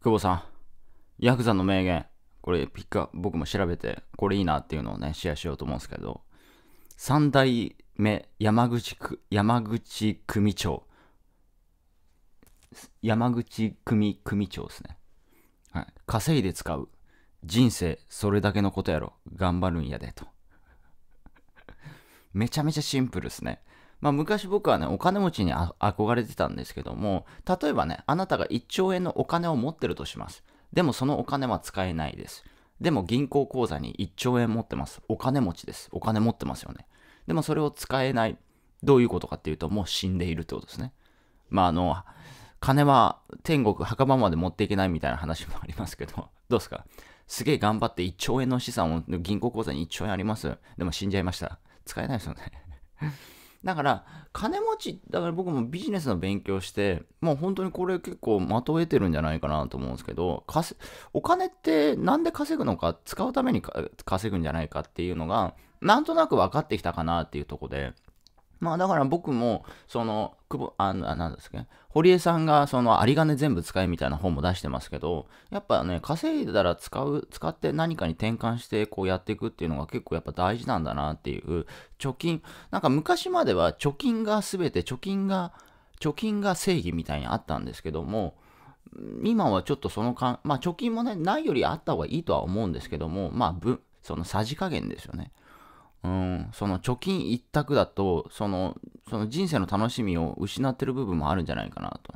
久保さん、ヤクザの名言、これピッカ、僕も調べて、これいいなっていうのをね、シェアしようと思うんですけど、三代目山口く、山口組長。山口組組長ですね。はい。稼いで使う。人生、それだけのことやろ。頑張るんやで、と。めちゃめちゃシンプルですね。まあ、昔僕はね、お金持ちに憧れてたんですけども、例えばね、あなたが1兆円のお金を持ってるとします。でもそのお金は使えないです。でも銀行口座に1兆円持ってます。お金持ちです。お金持ってますよね。でもそれを使えない。どういうことかっていうと、もう死んでいるってことですね。まあ、あの、金は天国、墓場まで持っていけないみたいな話もありますけど、どうですかすげえ頑張って1兆円の資産を、銀行口座に1兆円あります。でも死んじゃいました。使えないですよね。だから、金持ち、だから僕もビジネスの勉強して、もう本当にこれ結構まとえてるんじゃないかなと思うんですけど、お金ってなんで稼ぐのか、使うために稼ぐんじゃないかっていうのが、なんとなく分かってきたかなっていうとこで、まあだから僕も、その、久保、あ、なんですかね。堀江さんが、その、有金全部使えみたいな本も出してますけど、やっぱね、稼いだら使う、使って何かに転換して、こうやっていくっていうのが結構やっぱ大事なんだなっていう、貯金、なんか昔までは貯金が全て、貯金が、貯金が正義みたいにあったんですけども、今はちょっとそのかまあ貯金もね、ないよりあった方がいいとは思うんですけども、まあ、そのさじ加減ですよね。うん、その貯金一択だとそのその人生の楽しみを失ってる部分もあるんじゃないかなと。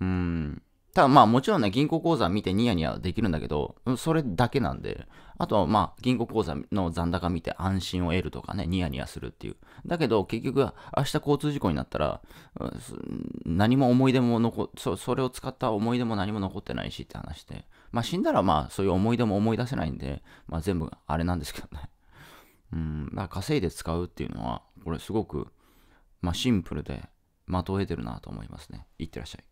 うん、ただまあもちろんね、銀行口座見てニヤニヤできるんだけど、それだけなんで、あとはまあ銀行口座の残高見て安心を得るとかね、ニヤニヤするっていう。だけど結局明日交通事故になったら、何も思い出も残、そそれを使った思い出も何も残ってないしって話で、まあ死んだらまあそういう思い出も思い出せないんで、まあ全部あれなんですけどね。うん、だから稼いで使うっていうのは、これすごく、まあ、シンプルで、まとえてるなと思いますね。いってらっしゃい。